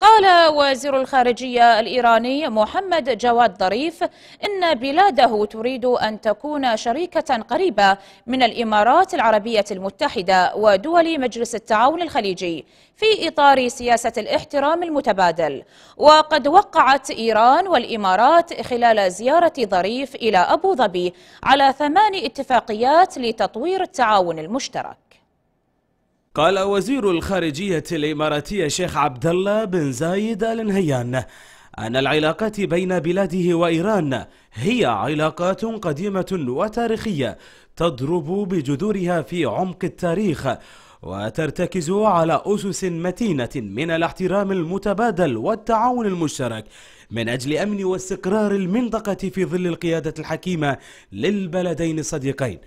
قال وزير الخارجية الإيراني محمد جواد ظريف إن بلاده تريد أن تكون شريكة قريبة من الإمارات العربية المتحدة ودول مجلس التعاون الخليجي في إطار سياسة الاحترام المتبادل وقد وقعت إيران والإمارات خلال زيارة ظريف إلى أبو ظبي على ثمان اتفاقيات لتطوير التعاون المشترك قال وزير الخارجية الإماراتية شيخ عبد الله بن زايد آل نهيان أن العلاقات بين بلاده وإيران هي علاقات قديمة وتاريخية تضرب بجذورها في عمق التاريخ وترتكز على أسس متينة من الاحترام المتبادل والتعاون المشترك من أجل أمن واستقرار المنطقة في ظل القيادة الحكيمة للبلدين الصديقين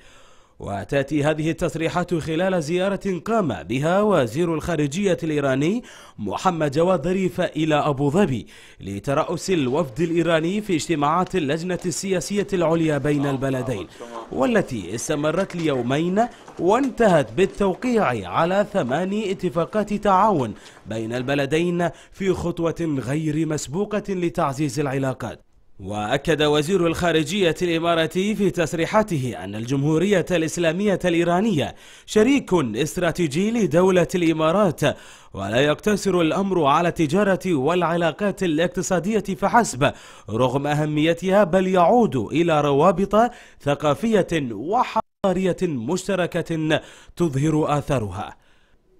وتأتي هذه التصريحات خلال زيارة قام بها وزير الخارجية الإيراني محمد جواد ظريف إلى أبو ظبي لترأس الوفد الإيراني في اجتماعات اللجنة السياسية العليا بين البلدين والتي استمرت ليومين وانتهت بالتوقيع على ثماني اتفاقات تعاون بين البلدين في خطوة غير مسبوقة لتعزيز العلاقات وأكد وزير الخارجية الإماراتي في تصريحاته أن الجمهورية الإسلامية الإيرانية شريك استراتيجي لدولة الإمارات ولا يقتصر الأمر على التجارة والعلاقات الاقتصادية فحسب رغم أهميتها بل يعود إلى روابط ثقافية وحضارية مشتركة تظهر آثارها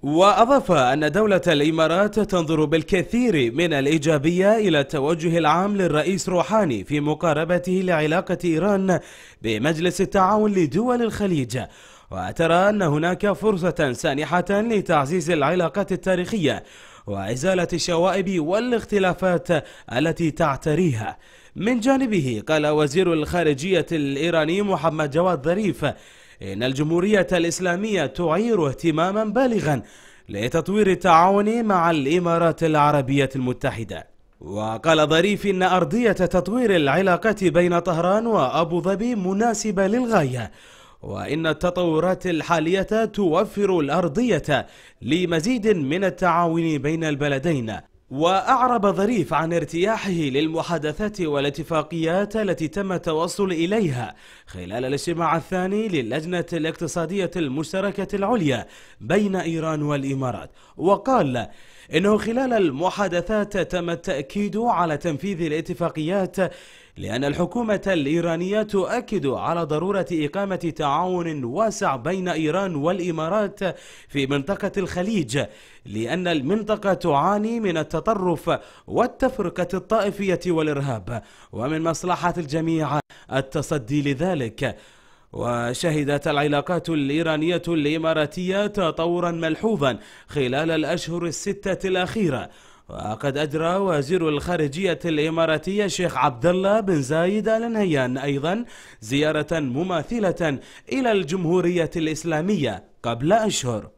وأضاف أن دولة الإمارات تنظر بالكثير من الإيجابية إلى التوجه العام للرئيس روحاني في مقاربته لعلاقة إيران بمجلس التعاون لدول الخليج وترى أن هناك فرصة سانحة لتعزيز العلاقات التاريخية وإزالة الشوائب والاختلافات التي تعتريها من جانبه قال وزير الخارجية الإيراني محمد جواد ظريف إن الجمهورية الإسلامية تعير اهتماما بالغا لتطوير التعاون مع الإمارات العربية المتحدة وقال ظريف إن أرضية تطوير العلاقات بين طهران وأبو ظبي مناسبة للغاية وإن التطورات الحالية توفر الأرضية لمزيد من التعاون بين البلدين وأعرب ظريف عن ارتياحه للمحادثات والاتفاقيات التي تم التوصل إليها خلال الاجتماع الثاني للجنة الاقتصادية المشتركة العليا بين إيران والإمارات وقال إنه خلال المحادثات تم التأكيد على تنفيذ الاتفاقيات لأن الحكومة الإيرانية تؤكد على ضرورة إقامة تعاون واسع بين إيران والإمارات في منطقة الخليج لأن المنطقة تعاني من التطرف والتفرقة الطائفية والإرهاب ومن مصلحة الجميع التصدي لذلك وشهدت العلاقات الإيرانية الإماراتية تطورا ملحوظا خلال الأشهر الستة الأخيرة وقد أجرى وزير الخارجية الإماراتية الشيخ عبد الله بن زايد آل نهيان أيضا زيارة مماثلة إلى الجمهورية الإسلامية قبل أشهر